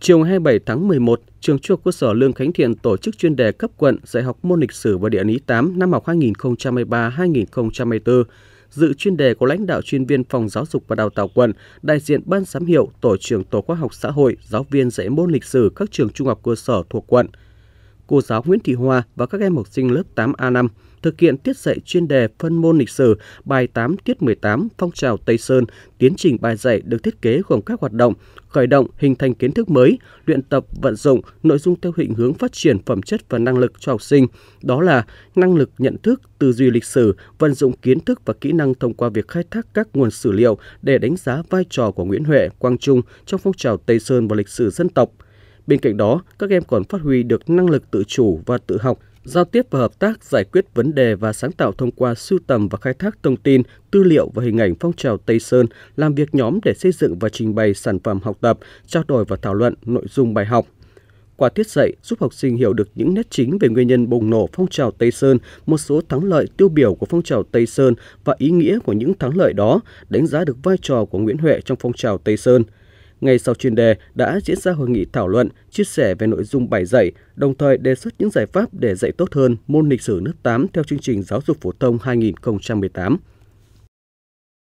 Chiều 27 tháng 11, Trường Trung học cơ sở Lương Khánh Thiện tổ chức chuyên đề cấp quận dạy học môn lịch sử và địa lý 8 năm học 2023-2024. Dự chuyên đề có lãnh đạo chuyên viên phòng giáo dục và đào tạo quận, đại diện ban giám hiệu, tổ trưởng tổ khoa học xã hội, giáo viên dạy môn lịch sử các trường trung học cơ sở thuộc quận – cô giáo Nguyễn Thị Hoa và các em học sinh lớp 8A5 thực hiện tiết dạy chuyên đề phân môn lịch sử bài 8 tiết 18 phong trào Tây Sơn. Tiến trình bài dạy được thiết kế gồm các hoạt động, khởi động, hình thành kiến thức mới, luyện tập, vận dụng, nội dung theo định hướng phát triển phẩm chất và năng lực cho học sinh. Đó là năng lực nhận thức, tư duy lịch sử, vận dụng kiến thức và kỹ năng thông qua việc khai thác các nguồn sử liệu để đánh giá vai trò của Nguyễn Huệ, Quang Trung trong phong trào Tây Sơn và lịch sử dân tộc – Bên cạnh đó, các em còn phát huy được năng lực tự chủ và tự học, giao tiếp và hợp tác giải quyết vấn đề và sáng tạo thông qua sưu tầm và khai thác thông tin, tư liệu và hình ảnh phong trào Tây Sơn, làm việc nhóm để xây dựng và trình bày sản phẩm học tập, trao đổi và thảo luận nội dung bài học. Qua tiết dạy giúp học sinh hiểu được những nét chính về nguyên nhân bùng nổ phong trào Tây Sơn, một số thắng lợi tiêu biểu của phong trào Tây Sơn và ý nghĩa của những thắng lợi đó, đánh giá được vai trò của Nguyễn Huệ trong phong trào Tây Sơn – ngay sau chuyên đề đã diễn ra hội nghị thảo luận, chia sẻ về nội dung bài dạy, đồng thời đề xuất những giải pháp để dạy tốt hơn môn lịch sử lớp 8 theo chương trình giáo dục phổ thông 2018.